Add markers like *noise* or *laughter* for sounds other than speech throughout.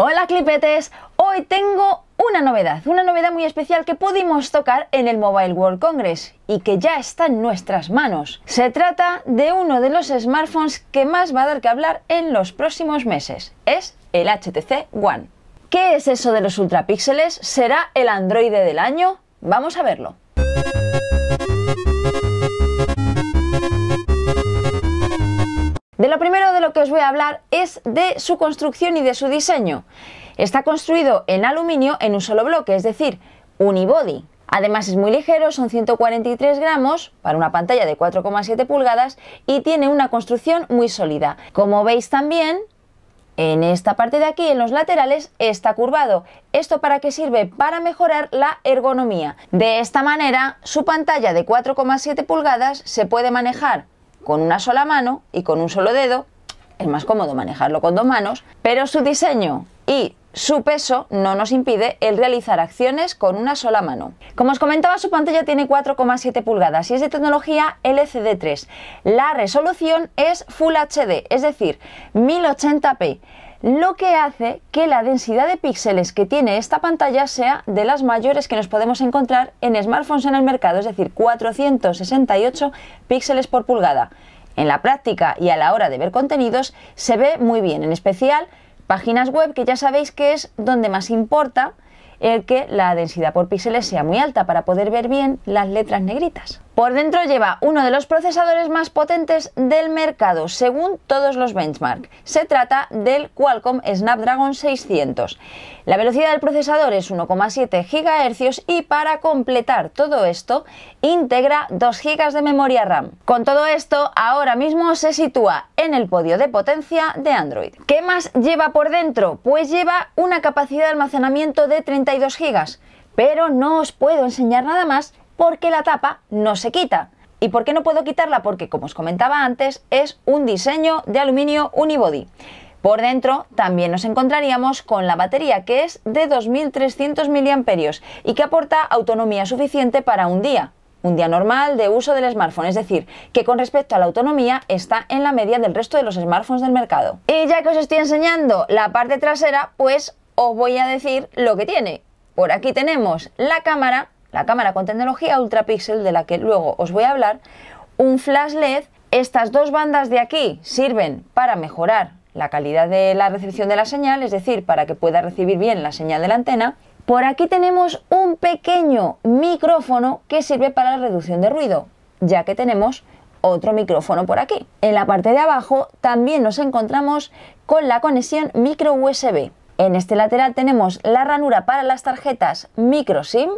Hola clipetes, hoy tengo una novedad, una novedad muy especial que pudimos tocar en el Mobile World Congress y que ya está en nuestras manos. Se trata de uno de los smartphones que más va a dar que hablar en los próximos meses, es el HTC One. ¿Qué es eso de los ultrapíxeles? ¿Será el androide del año? Vamos a verlo. os voy a hablar es de su construcción y de su diseño. Está construido en aluminio en un solo bloque, es decir, unibody. Además es muy ligero, son 143 gramos para una pantalla de 4,7 pulgadas y tiene una construcción muy sólida. Como veis también, en esta parte de aquí, en los laterales, está curvado. ¿Esto para qué sirve? Para mejorar la ergonomía. De esta manera, su pantalla de 4,7 pulgadas se puede manejar con una sola mano y con un solo dedo es más cómodo manejarlo con dos manos, pero su diseño y su peso no nos impide el realizar acciones con una sola mano. Como os comentaba, su pantalla tiene 4,7 pulgadas y es de tecnología LCD3. La resolución es Full HD, es decir, 1080p, lo que hace que la densidad de píxeles que tiene esta pantalla sea de las mayores que nos podemos encontrar en smartphones en el mercado, es decir, 468 píxeles por pulgada. En la práctica y a la hora de ver contenidos se ve muy bien, en especial páginas web que ya sabéis que es donde más importa el que la densidad por píxeles sea muy alta para poder ver bien las letras negritas. Por dentro lleva uno de los procesadores más potentes del mercado, según todos los benchmarks. Se trata del Qualcomm Snapdragon 600. La velocidad del procesador es 1,7 GHz y para completar todo esto integra 2 GB de memoria RAM. Con todo esto, ahora mismo se sitúa en el podio de potencia de Android. ¿Qué más lleva por dentro? Pues lleva una capacidad de almacenamiento de 32 GB, pero no os puedo enseñar nada más porque la tapa no se quita. ¿Y por qué no puedo quitarla? Porque, como os comentaba antes, es un diseño de aluminio unibody. Por dentro también nos encontraríamos con la batería que es de 2.300 mAh y que aporta autonomía suficiente para un día, un día normal de uso del smartphone, es decir, que con respecto a la autonomía está en la media del resto de los smartphones del mercado. Y ya que os estoy enseñando la parte trasera, pues os voy a decir lo que tiene. Por aquí tenemos la cámara la cámara con tecnología ultrapíxel de la que luego os voy a hablar, un flash LED. Estas dos bandas de aquí sirven para mejorar la calidad de la recepción de la señal, es decir, para que pueda recibir bien la señal de la antena. Por aquí tenemos un pequeño micrófono que sirve para la reducción de ruido, ya que tenemos otro micrófono por aquí. En la parte de abajo también nos encontramos con la conexión micro USB. En este lateral tenemos la ranura para las tarjetas micro SIM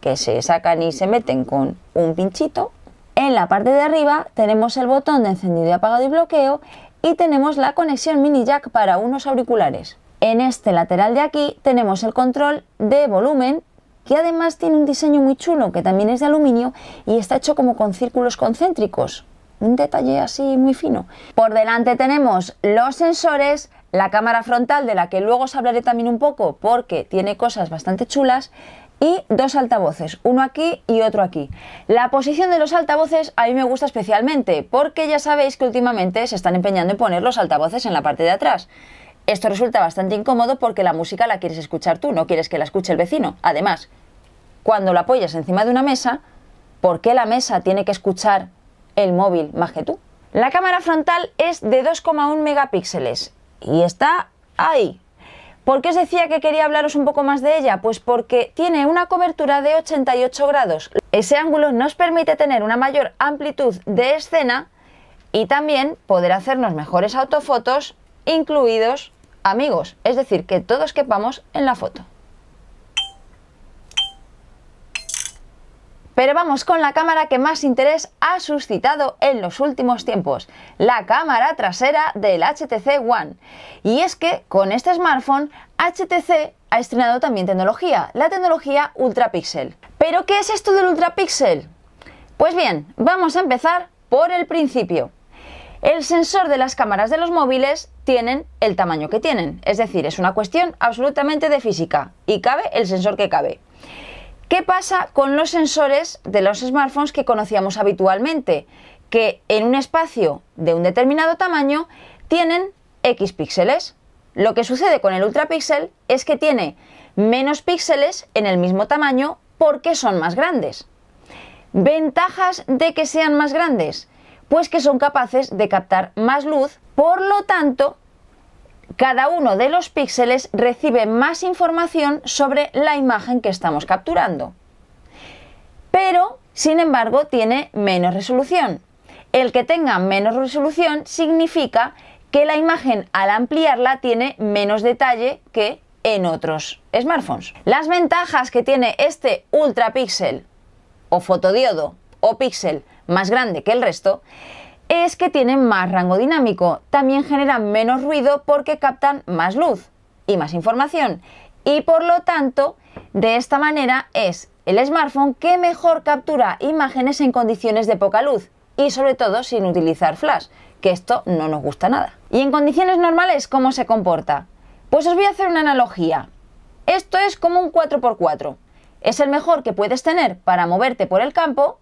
que se sacan y se meten con un pinchito. En la parte de arriba tenemos el botón de encendido y apagado y bloqueo y tenemos la conexión mini jack para unos auriculares. En este lateral de aquí tenemos el control de volumen que además tiene un diseño muy chulo que también es de aluminio y está hecho como con círculos concéntricos. Un detalle así muy fino. Por delante tenemos los sensores, la cámara frontal de la que luego os hablaré también un poco porque tiene cosas bastante chulas y dos altavoces, uno aquí y otro aquí. La posición de los altavoces a mí me gusta especialmente porque ya sabéis que últimamente se están empeñando en poner los altavoces en la parte de atrás. Esto resulta bastante incómodo porque la música la quieres escuchar tú, no quieres que la escuche el vecino. Además, cuando la apoyas encima de una mesa, ¿por qué la mesa tiene que escuchar el móvil más que tú? La cámara frontal es de 2,1 megapíxeles y está ahí, ¿Por qué os decía que quería hablaros un poco más de ella? Pues porque tiene una cobertura de 88 grados. Ese ángulo nos permite tener una mayor amplitud de escena y también poder hacernos mejores autofotos, incluidos amigos, es decir, que todos quepamos en la foto. Pero vamos con la cámara que más interés ha suscitado en los últimos tiempos, la cámara trasera del HTC One. Y es que con este smartphone HTC ha estrenado también tecnología, la tecnología Ultrapixel. ¿Pero qué es esto del Ultrapixel? Pues bien, vamos a empezar por el principio. El sensor de las cámaras de los móviles tienen el tamaño que tienen, es decir, es una cuestión absolutamente de física y cabe el sensor que cabe. ¿Qué pasa con los sensores de los smartphones que conocíamos habitualmente? Que en un espacio de un determinado tamaño tienen X píxeles. Lo que sucede con el ultrapíxel es que tiene menos píxeles en el mismo tamaño porque son más grandes. ¿Ventajas de que sean más grandes? Pues que son capaces de captar más luz, por lo tanto cada uno de los píxeles recibe más información sobre la imagen que estamos capturando. Pero, sin embargo, tiene menos resolución. El que tenga menos resolución significa que la imagen al ampliarla tiene menos detalle que en otros smartphones. Las ventajas que tiene este ultrapíxel o fotodiodo o píxel más grande que el resto es que tienen más rango dinámico, también generan menos ruido porque captan más luz y más información. Y por lo tanto, de esta manera es el smartphone que mejor captura imágenes en condiciones de poca luz y sobre todo sin utilizar flash, que esto no nos gusta nada. ¿Y en condiciones normales cómo se comporta? Pues os voy a hacer una analogía. Esto es como un 4x4. Es el mejor que puedes tener para moverte por el campo,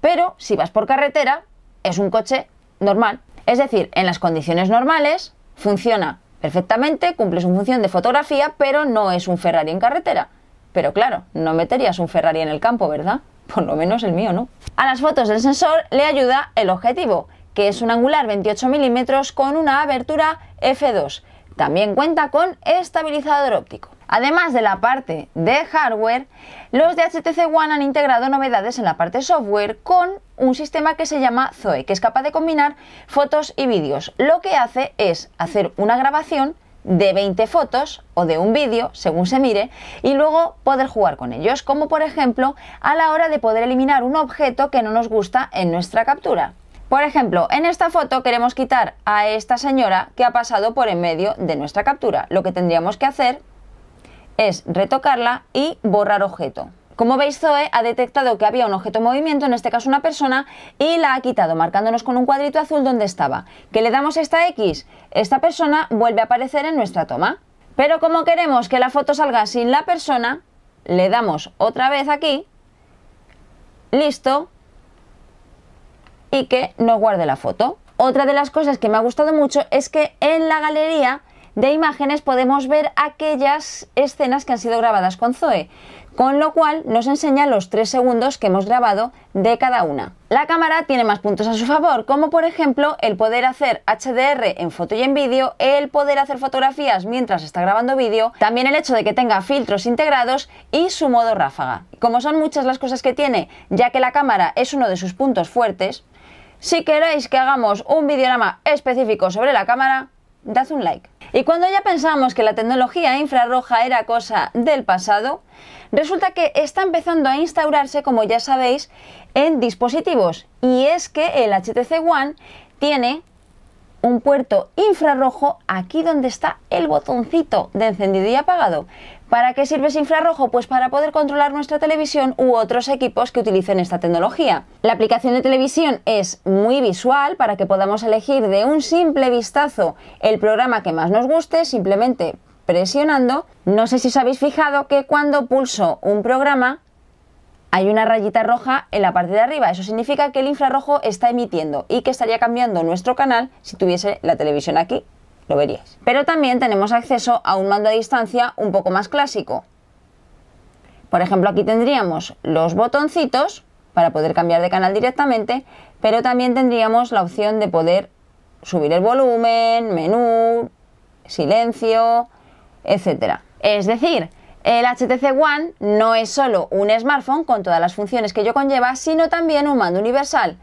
pero si vas por carretera, es un coche normal. Es decir, en las condiciones normales funciona perfectamente, cumple su función de fotografía, pero no es un Ferrari en carretera. Pero claro, no meterías un Ferrari en el campo, ¿verdad? *laughs* Por lo menos el mío no. A las fotos del sensor le ayuda el objetivo, que es un angular 28 mm con una abertura f2. También cuenta con estabilizador óptico. Además de la parte de hardware, los de HTC One han integrado novedades en la parte software con un sistema que se llama Zoe, que es capaz de combinar fotos y vídeos. Lo que hace es hacer una grabación de 20 fotos o de un vídeo, según se mire, y luego poder jugar con ellos, como por ejemplo a la hora de poder eliminar un objeto que no nos gusta en nuestra captura. Por ejemplo, en esta foto queremos quitar a esta señora que ha pasado por en medio de nuestra captura. Lo que tendríamos que hacer es retocarla y borrar objeto. Como veis, Zoe ha detectado que había un objeto en movimiento, en este caso una persona, y la ha quitado marcándonos con un cuadrito azul donde estaba. Que le damos esta X, esta persona vuelve a aparecer en nuestra toma. Pero como queremos que la foto salga sin la persona, le damos otra vez aquí, listo, y que nos guarde la foto. Otra de las cosas que me ha gustado mucho es que en la galería de imágenes podemos ver aquellas escenas que han sido grabadas con Zoe, con lo cual nos enseña los 3 segundos que hemos grabado de cada una. La cámara tiene más puntos a su favor, como por ejemplo el poder hacer HDR en foto y en vídeo, el poder hacer fotografías mientras está grabando vídeo, también el hecho de que tenga filtros integrados y su modo ráfaga. Como son muchas las cosas que tiene, ya que la cámara es uno de sus puntos fuertes, si queréis que hagamos un videorama específico sobre la cámara, dad un like. Y cuando ya pensamos que la tecnología infrarroja era cosa del pasado, resulta que está empezando a instaurarse, como ya sabéis, en dispositivos. Y es que el HTC One tiene un puerto infrarrojo aquí donde está el botoncito de encendido y apagado. ¿Para qué sirve ese infrarrojo? Pues para poder controlar nuestra televisión u otros equipos que utilicen esta tecnología. La aplicación de televisión es muy visual para que podamos elegir de un simple vistazo el programa que más nos guste, simplemente presionando. No sé si os habéis fijado que cuando pulso un programa hay una rayita roja en la parte de arriba. Eso significa que el infrarrojo está emitiendo y que estaría cambiando nuestro canal si tuviese la televisión aquí lo veríais. Pero también tenemos acceso a un mando a distancia un poco más clásico. Por ejemplo, aquí tendríamos los botoncitos para poder cambiar de canal directamente, pero también tendríamos la opción de poder subir el volumen, menú, silencio, etc. Es decir, el HTC One no es solo un smartphone con todas las funciones que yo conlleva, sino también un mando universal,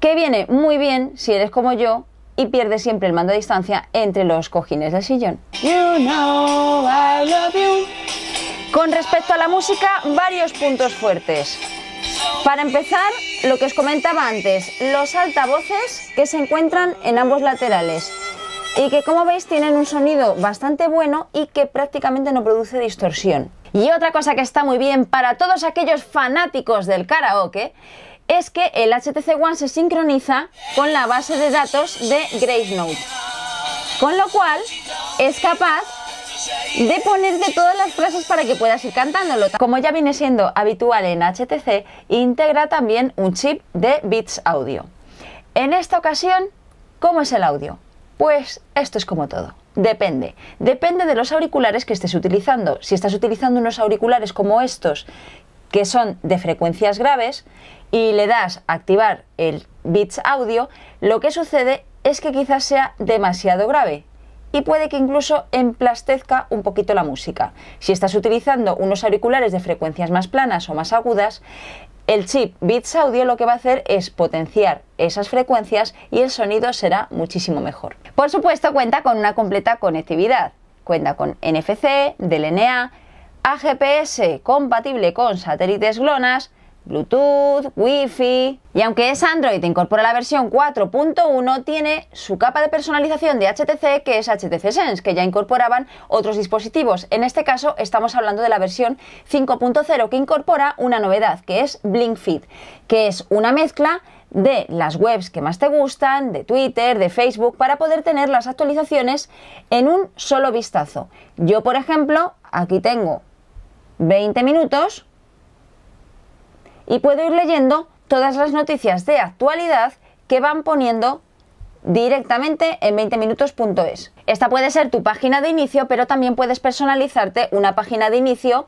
que viene muy bien si eres como yo y pierde siempre el mando a distancia entre los cojines del sillón. Con respecto a la música, varios puntos fuertes. Para empezar, lo que os comentaba antes, los altavoces que se encuentran en ambos laterales y que como veis tienen un sonido bastante bueno y que prácticamente no produce distorsión. Y otra cosa que está muy bien para todos aquellos fanáticos del karaoke es que el HTC One se sincroniza con la base de datos de GraceNote, con lo cual es capaz de ponerte todas las frases para que puedas ir cantándolo. Como ya viene siendo habitual en HTC, integra también un chip de Beats audio. En esta ocasión, ¿cómo es el audio? Pues esto es como todo. Depende. Depende de los auriculares que estés utilizando. Si estás utilizando unos auriculares como estos, que son de frecuencias graves, y le das activar el bits audio, lo que sucede es que quizás sea demasiado grave y puede que incluso emplastezca un poquito la música. Si estás utilizando unos auriculares de frecuencias más planas o más agudas, el chip Beats Audio lo que va a hacer es potenciar esas frecuencias y el sonido será muchísimo mejor. Por supuesto, cuenta con una completa conectividad. Cuenta con NFC, DLNA, AGPS compatible con satélites GLONASS, Bluetooth, Wi-Fi. Y aunque es Android incorpora la versión 4.1, tiene su capa de personalización de HTC, que es HTC Sense, que ya incorporaban otros dispositivos. En este caso, estamos hablando de la versión 5.0, que incorpora una novedad, que es BlinkFeed que es una mezcla de las webs que más te gustan, de Twitter, de Facebook, para poder tener las actualizaciones en un solo vistazo. Yo, por ejemplo, aquí tengo 20 minutos y puedo ir leyendo todas las noticias de actualidad que van poniendo directamente en 20minutos.es. Esta puede ser tu página de inicio, pero también puedes personalizarte una página de inicio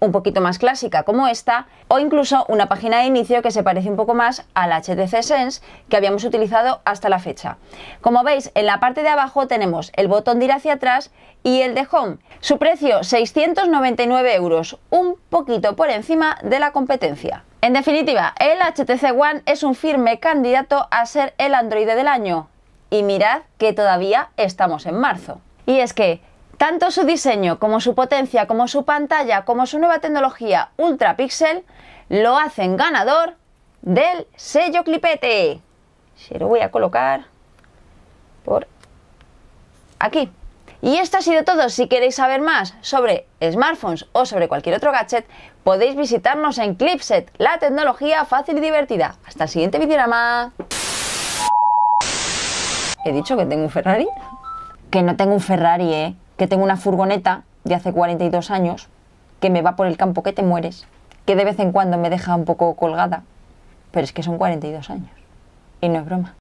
un poquito más clásica como esta, o incluso una página de inicio que se parece un poco más al HTC Sense que habíamos utilizado hasta la fecha. Como veis, en la parte de abajo tenemos el botón de ir hacia atrás y el de Home. Su precio 699 euros, un poquito por encima de la competencia. En definitiva, el HTC One es un firme candidato a ser el androide del año. Y mirad que todavía estamos en marzo. Y es que tanto su diseño como su potencia, como su pantalla, como su nueva tecnología Ultra Pixel lo hacen ganador del sello clipete. Se lo voy a colocar por aquí. Y esto ha sido todo. Si queréis saber más sobre smartphones o sobre cualquier otro gadget, podéis visitarnos en Clipset, la tecnología fácil y divertida. Hasta el siguiente videorama. ¿He dicho que tengo un Ferrari? Que no tengo un Ferrari, ¿eh? Que tengo una furgoneta de hace 42 años que me va por el campo que te mueres, que de vez en cuando me deja un poco colgada. Pero es que son 42 años. Y no es broma.